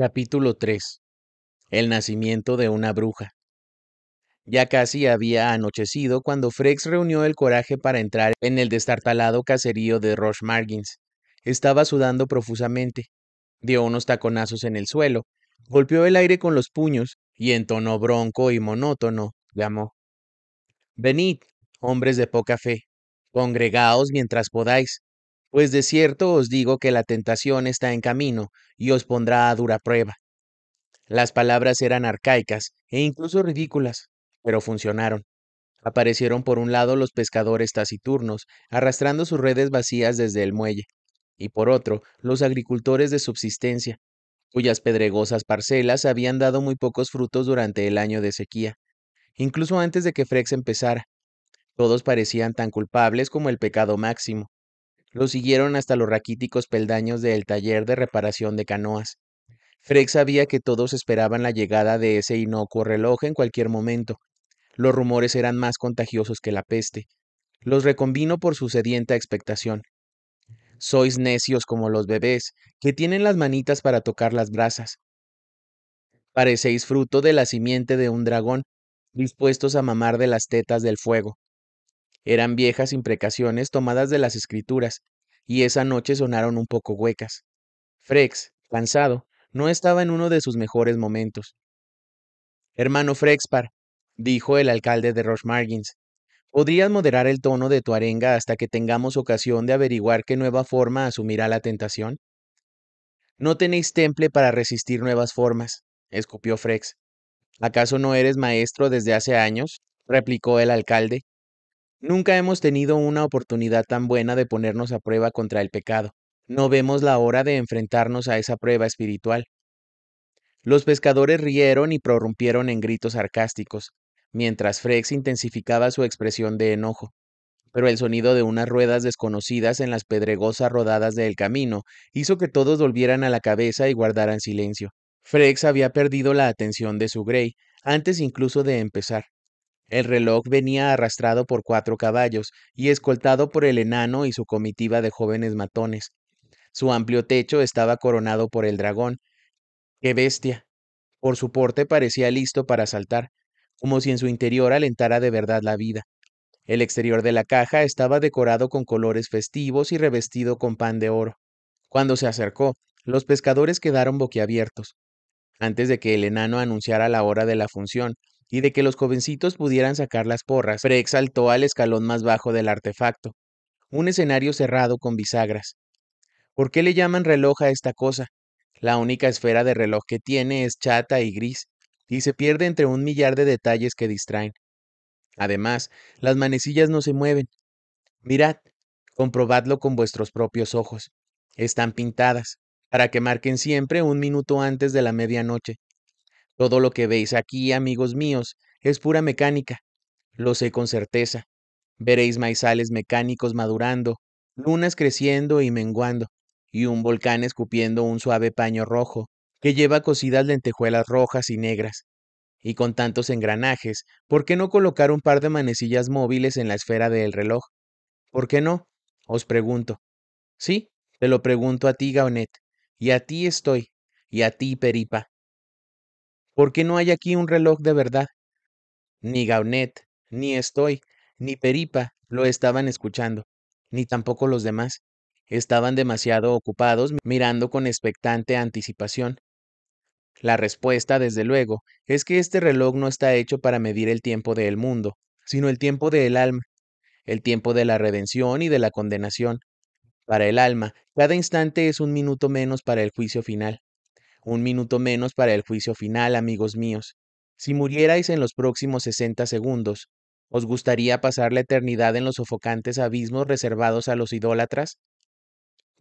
Capítulo 3 El nacimiento de una bruja. Ya casi había anochecido cuando Frex reunió el coraje para entrar en el destartalado caserío de Roche Margins. Estaba sudando profusamente. Dio unos taconazos en el suelo, golpeó el aire con los puños y en tono bronco y monótono llamó: Venid, hombres de poca fe, congregaos mientras podáis, pues de cierto os digo que la tentación está en camino y os pondrá a dura prueba. Las palabras eran arcaicas e incluso ridículas, pero funcionaron. Aparecieron por un lado los pescadores taciturnos, arrastrando sus redes vacías desde el muelle, y por otro, los agricultores de subsistencia, cuyas pedregosas parcelas habían dado muy pocos frutos durante el año de sequía, incluso antes de que Frex empezara. Todos parecían tan culpables como el pecado máximo, lo siguieron hasta los raquíticos peldaños del taller de reparación de canoas. Freck sabía que todos esperaban la llegada de ese inocuo reloj en cualquier momento. Los rumores eran más contagiosos que la peste. Los reconvino por su sedienta expectación. Sois necios como los bebés, que tienen las manitas para tocar las brasas. Parecéis fruto de la simiente de un dragón, dispuestos a mamar de las tetas del fuego. Eran viejas imprecaciones tomadas de las escrituras, y esa noche sonaron un poco huecas. Frex, cansado, no estaba en uno de sus mejores momentos. Hermano Frexpar, dijo el alcalde de Rochemargins, podrías moderar el tono de tu arenga hasta que tengamos ocasión de averiguar qué nueva forma asumirá la tentación. No tenéis temple para resistir nuevas formas, escupió Frex. ¿Acaso no eres maestro desde hace años? replicó el alcalde, Nunca hemos tenido una oportunidad tan buena de ponernos a prueba contra el pecado. No vemos la hora de enfrentarnos a esa prueba espiritual. Los pescadores rieron y prorrumpieron en gritos sarcásticos, mientras Frex intensificaba su expresión de enojo. Pero el sonido de unas ruedas desconocidas en las pedregosas rodadas del camino hizo que todos volvieran a la cabeza y guardaran silencio. Frex había perdido la atención de su Grey antes incluso de empezar. El reloj venía arrastrado por cuatro caballos y escoltado por el enano y su comitiva de jóvenes matones. Su amplio techo estaba coronado por el dragón. ¡Qué bestia! Por su porte parecía listo para saltar, como si en su interior alentara de verdad la vida. El exterior de la caja estaba decorado con colores festivos y revestido con pan de oro. Cuando se acercó, los pescadores quedaron boquiabiertos. Antes de que el enano anunciara la hora de la función, y de que los jovencitos pudieran sacar las porras, preexaltó al escalón más bajo del artefacto, un escenario cerrado con bisagras. ¿Por qué le llaman reloj a esta cosa? La única esfera de reloj que tiene es chata y gris, y se pierde entre un millar de detalles que distraen. Además, las manecillas no se mueven. Mirad, comprobadlo con vuestros propios ojos. Están pintadas, para que marquen siempre un minuto antes de la medianoche, todo lo que veis aquí, amigos míos, es pura mecánica. Lo sé con certeza. Veréis maizales mecánicos madurando, lunas creciendo y menguando, y un volcán escupiendo un suave paño rojo, que lleva cocidas lentejuelas rojas y negras. Y con tantos engranajes, ¿por qué no colocar un par de manecillas móviles en la esfera del reloj? ¿Por qué no? Os pregunto. Sí, te lo pregunto a ti, Gaonet, y a ti estoy, y a ti, Peripa, ¿Por qué no hay aquí un reloj de verdad? Ni Gaunet, ni Estoy, ni Peripa lo estaban escuchando, ni tampoco los demás. Estaban demasiado ocupados mirando con expectante anticipación. La respuesta, desde luego, es que este reloj no está hecho para medir el tiempo del mundo, sino el tiempo del alma, el tiempo de la redención y de la condenación. Para el alma, cada instante es un minuto menos para el juicio final un minuto menos para el juicio final, amigos míos. Si murierais en los próximos sesenta segundos, ¿os gustaría pasar la eternidad en los sofocantes abismos reservados a los idólatras?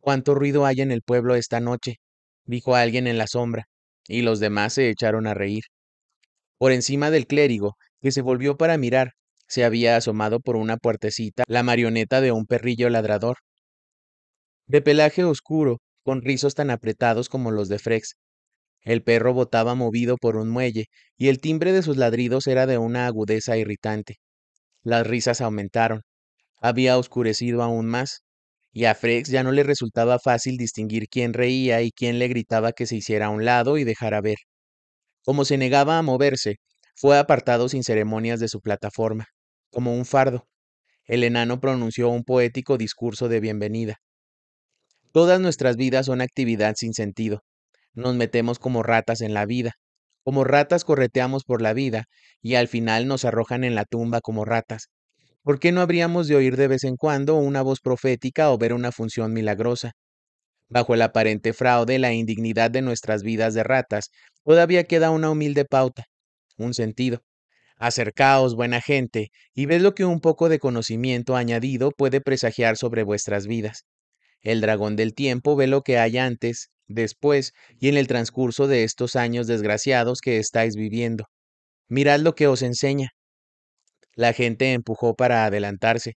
Cuánto ruido hay en el pueblo esta noche, dijo alguien en la sombra, y los demás se echaron a reír. Por encima del clérigo, que se volvió para mirar, se había asomado por una puertecita la marioneta de un perrillo ladrador. De pelaje oscuro, con rizos tan apretados como los de Frex, el perro botaba movido por un muelle, y el timbre de sus ladridos era de una agudeza irritante. Las risas aumentaron. Había oscurecido aún más, y a Frex ya no le resultaba fácil distinguir quién reía y quién le gritaba que se hiciera a un lado y dejara ver. Como se negaba a moverse, fue apartado sin ceremonias de su plataforma, como un fardo. El enano pronunció un poético discurso de bienvenida. Todas nuestras vidas son actividad sin sentido, nos metemos como ratas en la vida. Como ratas correteamos por la vida y al final nos arrojan en la tumba como ratas. ¿Por qué no habríamos de oír de vez en cuando una voz profética o ver una función milagrosa? Bajo el aparente fraude, la indignidad de nuestras vidas de ratas, todavía queda una humilde pauta, un sentido. Acercaos, buena gente, y ved lo que un poco de conocimiento añadido puede presagiar sobre vuestras vidas. El dragón del tiempo ve lo que hay antes, después y en el transcurso de estos años desgraciados que estáis viviendo. Mirad lo que os enseña. La gente empujó para adelantarse.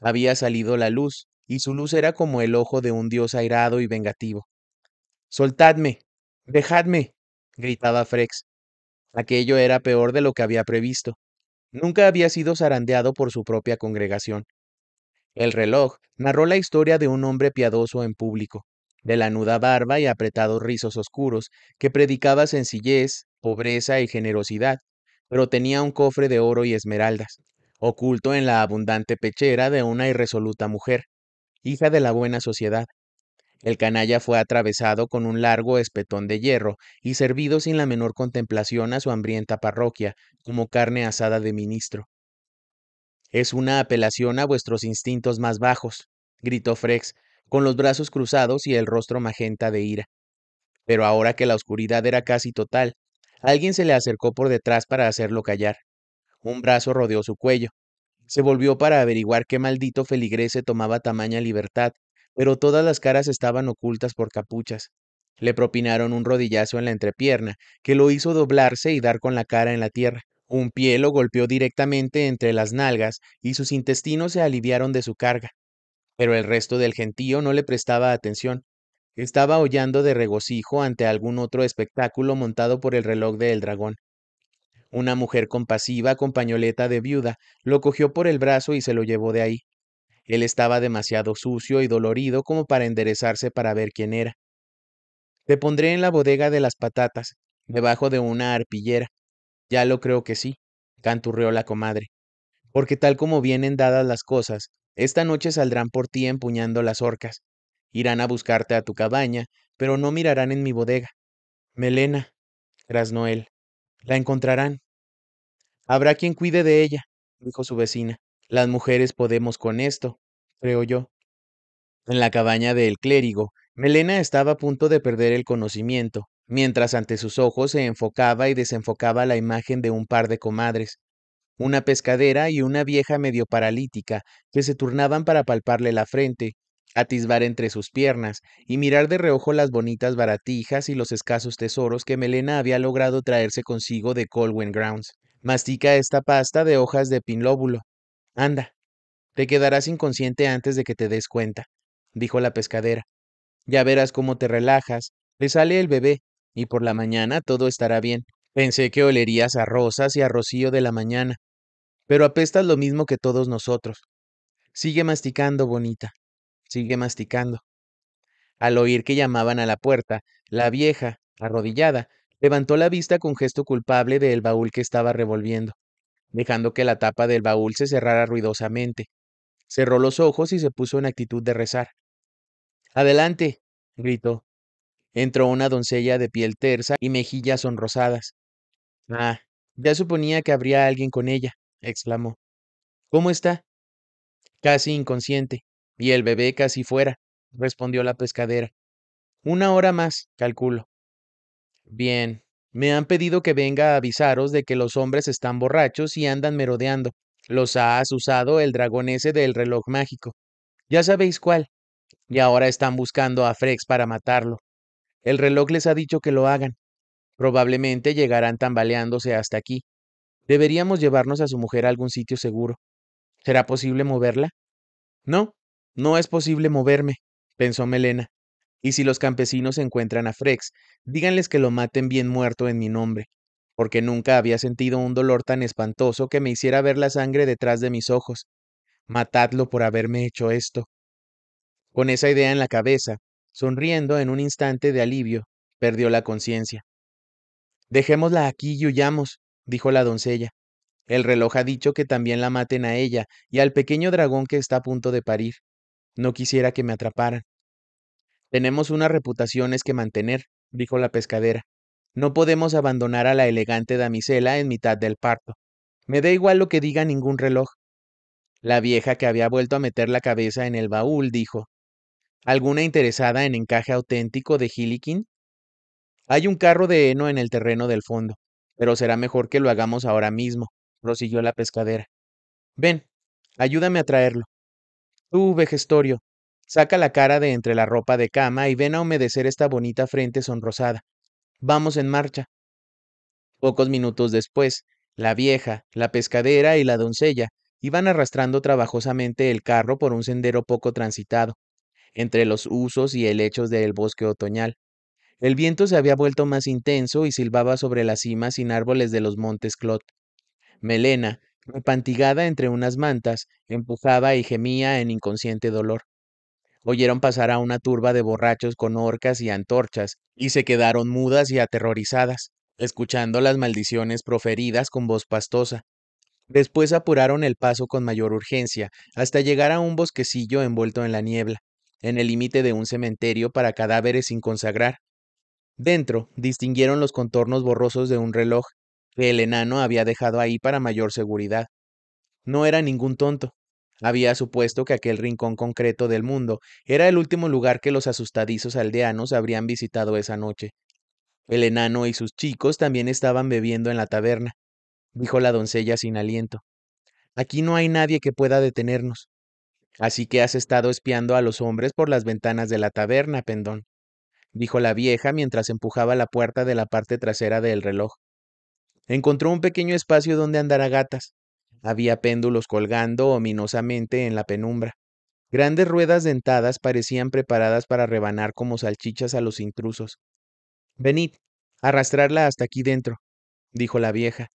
Había salido la luz, y su luz era como el ojo de un dios airado y vengativo. Soltadme, dejadme, gritaba Frex. Aquello era peor de lo que había previsto. Nunca había sido zarandeado por su propia congregación. El reloj narró la historia de un hombre piadoso en público, de la nuda barba y apretados rizos oscuros, que predicaba sencillez, pobreza y generosidad, pero tenía un cofre de oro y esmeraldas, oculto en la abundante pechera de una irresoluta mujer, hija de la buena sociedad. El canalla fue atravesado con un largo espetón de hierro y servido sin la menor contemplación a su hambrienta parroquia, como carne asada de ministro. Es una apelación a vuestros instintos más bajos, gritó Frex, con los brazos cruzados y el rostro magenta de ira. Pero ahora que la oscuridad era casi total, alguien se le acercó por detrás para hacerlo callar. Un brazo rodeó su cuello. Se volvió para averiguar qué maldito feligrese se tomaba tamaña libertad, pero todas las caras estaban ocultas por capuchas. Le propinaron un rodillazo en la entrepierna, que lo hizo doblarse y dar con la cara en la tierra. Un pie lo golpeó directamente entre las nalgas y sus intestinos se aliviaron de su carga. Pero el resto del gentío no le prestaba atención. Estaba hollando de regocijo ante algún otro espectáculo montado por el reloj del dragón. Una mujer compasiva con pañoleta de viuda lo cogió por el brazo y se lo llevó de ahí. Él estaba demasiado sucio y dolorido como para enderezarse para ver quién era. Te pondré en la bodega de las patatas, debajo de una arpillera, ya lo creo que sí, canturreó la comadre, porque tal como vienen dadas las cosas, esta noche saldrán por ti empuñando las orcas. Irán a buscarte a tu cabaña, pero no mirarán en mi bodega. Melena, grasnoel él, la encontrarán. Habrá quien cuide de ella, dijo su vecina. Las mujeres podemos con esto, creo yo. En la cabaña del clérigo, Melena estaba a punto de perder el conocimiento, mientras ante sus ojos se enfocaba y desenfocaba la imagen de un par de comadres, una pescadera y una vieja medio paralítica, que se turnaban para palparle la frente, atisbar entre sus piernas y mirar de reojo las bonitas baratijas y los escasos tesoros que Melena había logrado traerse consigo de Colwyn Grounds. Mastica esta pasta de hojas de pinlóbulo. Anda, te quedarás inconsciente antes de que te des cuenta, dijo la pescadera. Ya verás cómo te relajas, le sale el bebé, y por la mañana todo estará bien. Pensé que olerías a rosas y a rocío de la mañana, pero apestas lo mismo que todos nosotros. Sigue masticando, bonita. Sigue masticando. Al oír que llamaban a la puerta, la vieja, arrodillada, levantó la vista con gesto culpable del baúl que estaba revolviendo, dejando que la tapa del baúl se cerrara ruidosamente. Cerró los ojos y se puso en actitud de rezar. Adelante, gritó. Entró una doncella de piel tersa y mejillas sonrosadas. Ah, ya suponía que habría alguien con ella, exclamó. ¿Cómo está? Casi inconsciente, y el bebé casi fuera, respondió la pescadera. Una hora más, calculo. Bien, me han pedido que venga a avisaros de que los hombres están borrachos y andan merodeando. Los ha usado el dragonese del reloj mágico. Ya sabéis cuál. Y ahora están buscando a Frex para matarlo. El reloj les ha dicho que lo hagan. Probablemente llegarán tambaleándose hasta aquí. Deberíamos llevarnos a su mujer a algún sitio seguro. ¿Será posible moverla? No, no es posible moverme, pensó Melena. Y si los campesinos encuentran a Frex, díganles que lo maten bien muerto en mi nombre, porque nunca había sentido un dolor tan espantoso que me hiciera ver la sangre detrás de mis ojos. Matadlo por haberme hecho esto. Con esa idea en la cabeza, sonriendo en un instante de alivio, perdió la conciencia. Dejémosla aquí y huyamos, dijo la doncella. El reloj ha dicho que también la maten a ella y al pequeño dragón que está a punto de parir. No quisiera que me atraparan. Tenemos unas reputaciones que mantener, dijo la pescadera. No podemos abandonar a la elegante damisela en mitad del parto. Me da igual lo que diga ningún reloj. La vieja que había vuelto a meter la cabeza en el baúl dijo ¿Alguna interesada en encaje auténtico de Hilikin? Hay un carro de heno en el terreno del fondo, pero será mejor que lo hagamos ahora mismo, prosiguió la pescadera. Ven, ayúdame a traerlo. Tú, vejestorio, saca la cara de entre la ropa de cama y ven a humedecer esta bonita frente sonrosada. Vamos en marcha. Pocos minutos después, la vieja, la pescadera y la doncella iban arrastrando trabajosamente el carro por un sendero poco transitado, entre los usos y helechos del bosque otoñal. El viento se había vuelto más intenso y silbaba sobre las cimas sin árboles de los montes Clot. Melena, repantigada entre unas mantas, empujaba y gemía en inconsciente dolor. Oyeron pasar a una turba de borrachos con orcas y antorchas, y se quedaron mudas y aterrorizadas, escuchando las maldiciones proferidas con voz pastosa. Después apuraron el paso con mayor urgencia, hasta llegar a un bosquecillo envuelto en la niebla en el límite de un cementerio para cadáveres sin consagrar. Dentro, distinguieron los contornos borrosos de un reloj que el enano había dejado ahí para mayor seguridad. No era ningún tonto. Había supuesto que aquel rincón concreto del mundo era el último lugar que los asustadizos aldeanos habrían visitado esa noche. El enano y sus chicos también estaban bebiendo en la taberna, dijo la doncella sin aliento. Aquí no hay nadie que pueda detenernos. Así que has estado espiando a los hombres por las ventanas de la taberna, Pendón, dijo la vieja mientras empujaba la puerta de la parte trasera del reloj. Encontró un pequeño espacio donde andar a gatas. Había péndulos colgando ominosamente en la penumbra. Grandes ruedas dentadas parecían preparadas para rebanar como salchichas a los intrusos. Venid, arrastrarla hasta aquí dentro, dijo la vieja.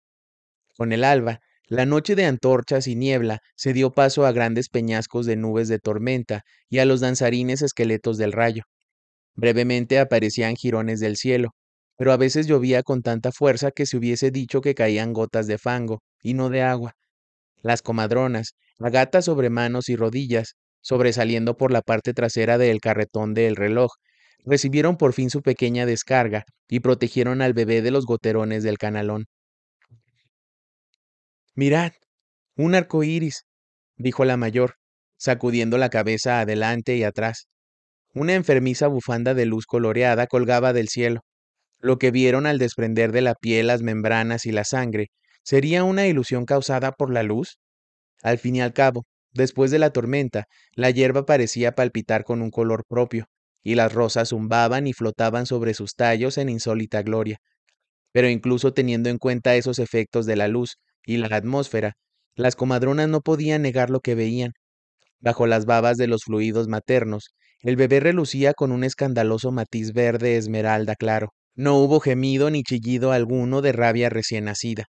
Con el alba, la noche de antorchas y niebla se dio paso a grandes peñascos de nubes de tormenta y a los danzarines esqueletos del rayo. Brevemente aparecían jirones del cielo, pero a veces llovía con tanta fuerza que se hubiese dicho que caían gotas de fango, y no de agua. Las comadronas, la gata sobre manos y rodillas, sobresaliendo por la parte trasera del carretón del reloj, recibieron por fin su pequeña descarga y protegieron al bebé de los goterones del canalón. Mirad, un arco iris, dijo la mayor, sacudiendo la cabeza adelante y atrás. Una enfermiza bufanda de luz coloreada colgaba del cielo. Lo que vieron al desprender de la piel las membranas y la sangre, ¿sería una ilusión causada por la luz? Al fin y al cabo, después de la tormenta, la hierba parecía palpitar con un color propio, y las rosas zumbaban y flotaban sobre sus tallos en insólita gloria. Pero incluso teniendo en cuenta esos efectos de la luz, y la atmósfera, las comadronas no podían negar lo que veían. Bajo las babas de los fluidos maternos, el bebé relucía con un escandaloso matiz verde esmeralda claro. No hubo gemido ni chillido alguno de rabia recién nacida.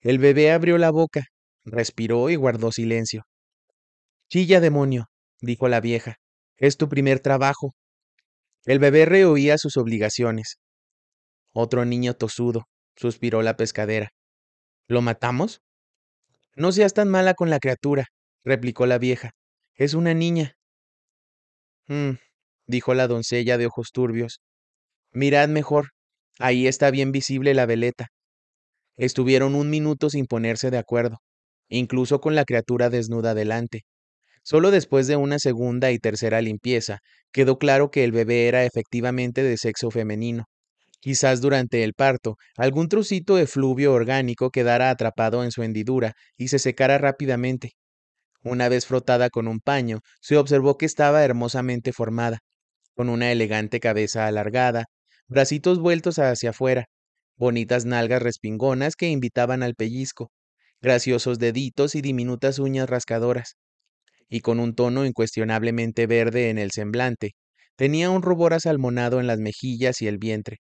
El bebé abrió la boca, respiró y guardó silencio. Chilla, demonio, dijo la vieja. Es tu primer trabajo. El bebé reoía sus obligaciones. Otro niño tosudo, suspiró la pescadera. ¿Lo matamos? No seas tan mala con la criatura, replicó la vieja. Es una niña. Hmm, dijo la doncella de ojos turbios. Mirad mejor. Ahí está bien visible la veleta. Estuvieron un minuto sin ponerse de acuerdo, incluso con la criatura desnuda delante. Solo después de una segunda y tercera limpieza quedó claro que el bebé era efectivamente de sexo femenino. Quizás durante el parto, algún trocito de fluvio orgánico quedara atrapado en su hendidura y se secara rápidamente. Una vez frotada con un paño, se observó que estaba hermosamente formada, con una elegante cabeza alargada, bracitos vueltos hacia afuera, bonitas nalgas respingonas que invitaban al pellizco, graciosos deditos y diminutas uñas rascadoras. Y con un tono incuestionablemente verde en el semblante, tenía un rubor asalmonado en las mejillas y el vientre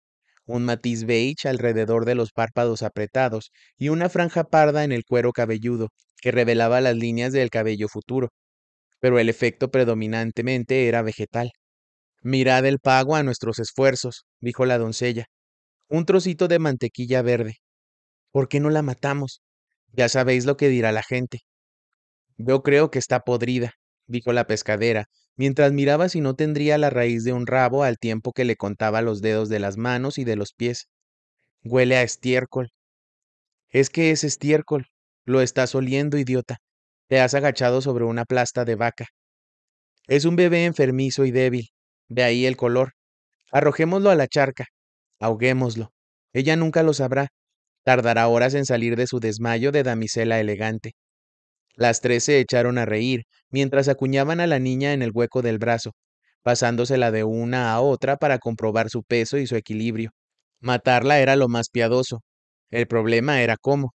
un matiz beige alrededor de los párpados apretados y una franja parda en el cuero cabelludo, que revelaba las líneas del cabello futuro. Pero el efecto predominantemente era vegetal. Mirad el pago a nuestros esfuerzos, dijo la doncella. Un trocito de mantequilla verde. ¿Por qué no la matamos? Ya sabéis lo que dirá la gente. Yo creo que está podrida, dijo la pescadera, mientras miraba si no tendría la raíz de un rabo al tiempo que le contaba los dedos de las manos y de los pies. Huele a estiércol. Es que es estiércol. Lo estás oliendo, idiota. Te has agachado sobre una plasta de vaca. Es un bebé enfermizo y débil. De ahí el color. Arrojémoslo a la charca. Ahoguémoslo. Ella nunca lo sabrá. Tardará horas en salir de su desmayo de damisela elegante. Las tres se echaron a reír, mientras acuñaban a la niña en el hueco del brazo, pasándosela de una a otra para comprobar su peso y su equilibrio. Matarla era lo más piadoso. El problema era cómo.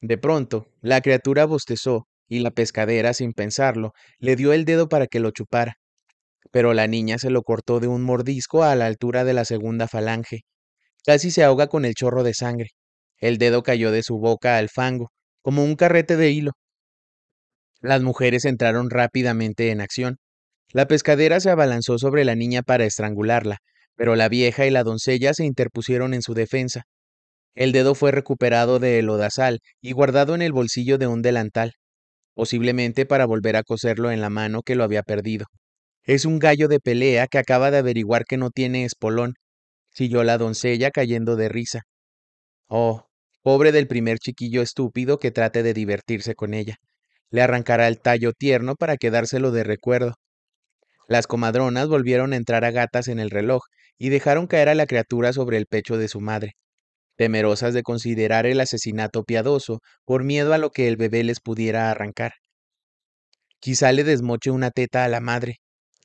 De pronto, la criatura bostezó, y la pescadera, sin pensarlo, le dio el dedo para que lo chupara. Pero la niña se lo cortó de un mordisco a la altura de la segunda falange. Casi se ahoga con el chorro de sangre. El dedo cayó de su boca al fango, como un carrete de hilo. Las mujeres entraron rápidamente en acción. La pescadera se abalanzó sobre la niña para estrangularla, pero la vieja y la doncella se interpusieron en su defensa. El dedo fue recuperado del odazal y guardado en el bolsillo de un delantal, posiblemente para volver a coserlo en la mano que lo había perdido. Es un gallo de pelea que acaba de averiguar que no tiene espolón, siguió la doncella cayendo de risa. Oh, pobre del primer chiquillo estúpido que trate de divertirse con ella. Le arrancará el tallo tierno para quedárselo de recuerdo. Las comadronas volvieron a entrar a gatas en el reloj y dejaron caer a la criatura sobre el pecho de su madre, temerosas de considerar el asesinato piadoso por miedo a lo que el bebé les pudiera arrancar. Quizá le desmoche una teta a la madre.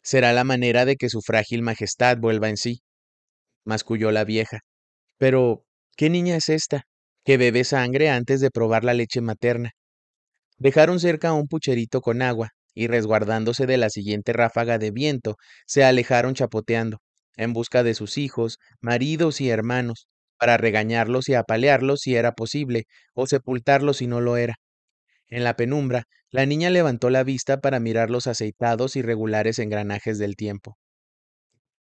Será la manera de que su frágil majestad vuelva en sí, masculló la vieja. Pero, ¿qué niña es esta? que bebe sangre antes de probar la leche materna. Dejaron cerca un pucherito con agua, y resguardándose de la siguiente ráfaga de viento, se alejaron chapoteando, en busca de sus hijos, maridos y hermanos, para regañarlos y apalearlos si era posible, o sepultarlos si no lo era. En la penumbra, la niña levantó la vista para mirar los aceitados y regulares engranajes del tiempo.